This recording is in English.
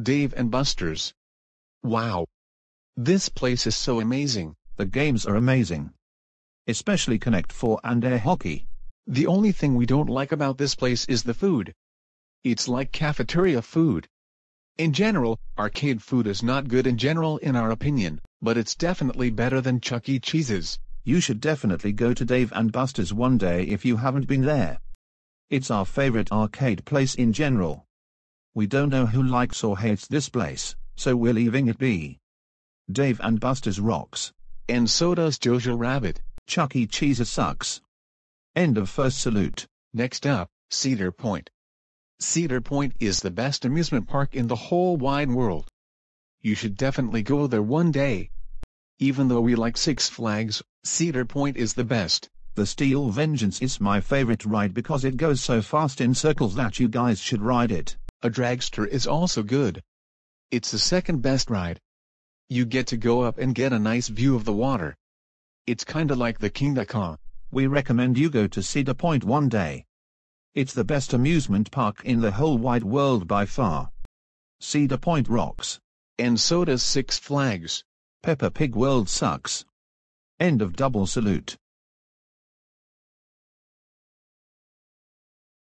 Dave and Buster's. Wow! This place is so amazing, the games are amazing. Especially Connect 4 and air hockey. The only thing we don't like about this place is the food. It's like cafeteria food. In general, arcade food is not good in general in our opinion, but it's definitely better than Chuck E. Cheese's. You should definitely go to Dave and Buster's one day if you haven't been there. It's our favorite arcade place in general. We don't know who likes or hates this place, so we're leaving it be. Dave and Buster's rocks. And so does Jojo Rabbit. Chuck E. Cheese sucks. End of first salute. Next up, Cedar Point. Cedar Point is the best amusement park in the whole wide world. You should definitely go there one day. Even though we like Six Flags, Cedar Point is the best. The Steel Vengeance is my favorite ride because it goes so fast in circles that you guys should ride it. A dragster is also good. It's the second best ride. You get to go up and get a nice view of the water. It's kinda like the Kingda Car. We recommend you go to Cedar Point one day. It's the best amusement park in the whole wide world by far. Cedar Point rocks. And so does Six Flags. Peppa Pig World sucks. End of double salute.